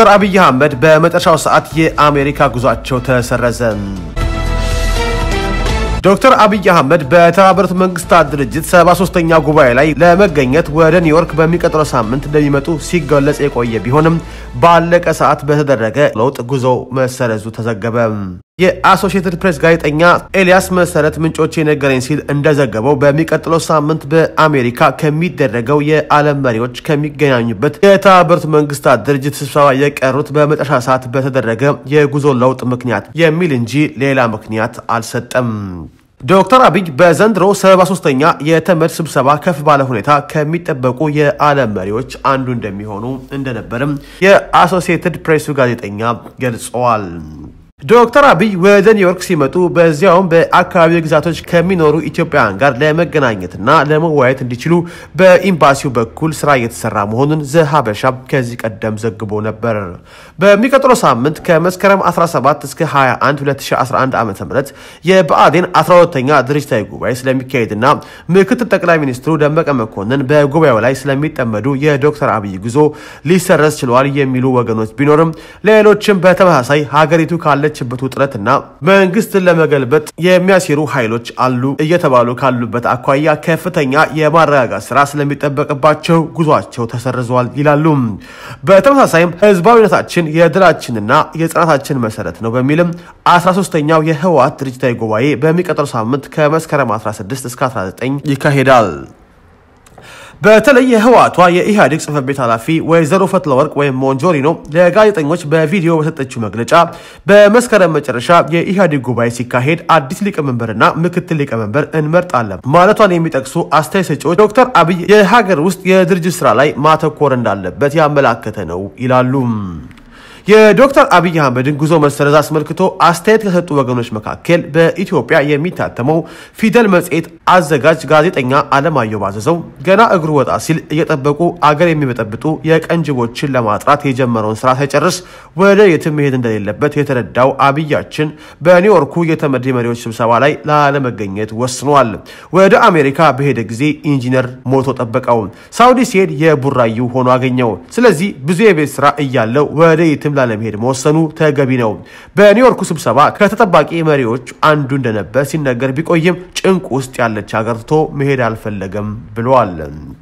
ዶክተር አብይ አህመድ በመጨረሻው ሰዓት የአሜሪካ ጉዟቸው ተሰረዘ። ዶክተር አብይ አህመድ በተባበሩት መንግስታት ድርጅት 73ኛ ጉባኤ ላይ ለመገኘት ወደ ኒውዮርክ በሚቀጥለው ሳምንት እንደሚመጡ ሲገለጽ የቆየ ቢሆንም ባለቀ ሰዓት በተደረገ ለውጥ ጉዞ መሰረዙ ተዘገበ። የአሶሽትድ ፕሬስ ጋዜጠኛ ኤልያስ መሰረት ምንጮች የነገረኝ ሲል እንደዘገበው በሚቀጥለው ሳምንት በአሜሪካ ከሚደረገው የዓለም መሪዎች ከሚገናኙበት የተባበሩት መንግስታት ድርጅት ስብሰባ የቀሩት በመጨረሻ ሰዓት በተደረገ የጉዞ ለውጥ ምክንያት የሚል እንጂ ሌላ ምክንያት አልሰጠም። ዶክተር አብይ በዘንድሮ 73ኛ የተመድ ስብሰባ ከፍ ባለ ሁኔታ ከሚጠበቁ የዓለም መሪዎች አንዱ እንደሚሆኑ እንደነበርም የአሶሲየትድ ፕሬሱ ጋዜጠኛ ገልጸዋል። ዶክተር አብይ ወደ ኒውዮርክ ሲመጡ በዚያውም በአካባቢ ግዛቶች ከሚኖሩ ኢትዮጵያውያን ጋር ለመገናኘትና ለመወያየት እንዲችሉ በኤምባሲው በኩል ስራ እየተሰራ መሆኑን ዘሀበሻ ከዚህ ቀደም ዘግቦ ነበር። በሚቀጥለው ሳምንት ከመስከረም 17 እስከ 21 2011 ዓ ም የብአዴን 12 ተኛ ድርጅታዊ ጉባኤ ስለሚካሄድና ምክትል ጠቅላይ ሚኒስትሩ ደመቀ መኮንን በጉባኤው ላይ ስለሚጠመዱ የዶክተር አብይ ጉዞ ሊሰረዝ ችለዋል የሚሉ ወገኖች ቢኖርም ሌሎችም በተመሳሳይ ሀገሪቱ ካለ ባለችበት ውጥረትና መንግስትን ለመገልበጥ የሚያሴሩ ኃይሎች አሉ እየተባሉ ካሉበት አኳያ ከፍተኛ የማረጋጋት ስራ ስለሚጠበቅባቸው ጉዟቸው ተሰርዘዋል ይላሉ። በተመሳሳይም ህዝባዊነታችን የድላችንና የጽናታችን መሰረት ነው በሚልም 13ኛው የህወሓት ድርጅታዊ ጉባኤ በሚቀጥለው ሳምንት ከመስከረም 16 እስከ 19 ይካሄዳል። በተለይ የህዋቷ የኢህአዴግ ጽህፈት ቤት ኃላፊ ወይዘሮ ፈትለ ወርቅ ወይም ሞንጆሪኖ ለጋዜጠኞች በቪዲዮ በሰጠችው መግለጫ በመስከረም መጨረሻ የኢህአዴግ ጉባኤ ሲካሄድ አዲስ ሊቀመንበርና ምክትል ሊቀመንበር እንመርጣለን ማለቷን የሚጠቅሱ አስተያየት ሰጪዎች ዶክተር አብይ የሀገር ውስጥ የድርጅት ስራ ላይ ማተኮር እንዳለበት ያመላከተ ነው ይላሉ። የዶክተር አብይ አህመድን ጉዞ መሰረዝ አስመልክቶ አስተያየት ከሰጡ ወገኖች መካከል በኢትዮጵያ የሚታተመው ፊደል መጽሔት አዘጋጅ ጋዜጠኛ አለማየሁ ባዘዘው ገና እግሩ ወጣ ሲል እየጠበቁ አገር የሚበጠብጡ የቀንጅቦችን ለማጥራት የጀመረውን ስራ ሳይጨርስ ወደ የትም መሄድ እንደሌለበት የተረዳው አብያችን በኒውዮርኩ የተመድ መሪዎች ስብሰባ ላይ ላለመገኘት ወስኗል። ወደ አሜሪካ በሄደ ጊዜ ኢንጂነር ሞቶ ጠበቀው። ሳውዲ ሲሄድ የቡራዩ ሆኖ አገኘው። ስለዚህ ብዙ የቤት ስራ እያለው ወደ የትም ውይይትም ላለመሄድ መወሰኑ ተገቢ ነው። በኒውዮርኩ ስብሰባ ከተጠባቂ መሪዎች አንዱ እንደነበር ሲነገር ቢቆይም ጭንቅ ውስጥ ያለች አገርቶ መሄድ አልፈለገም ብለዋል።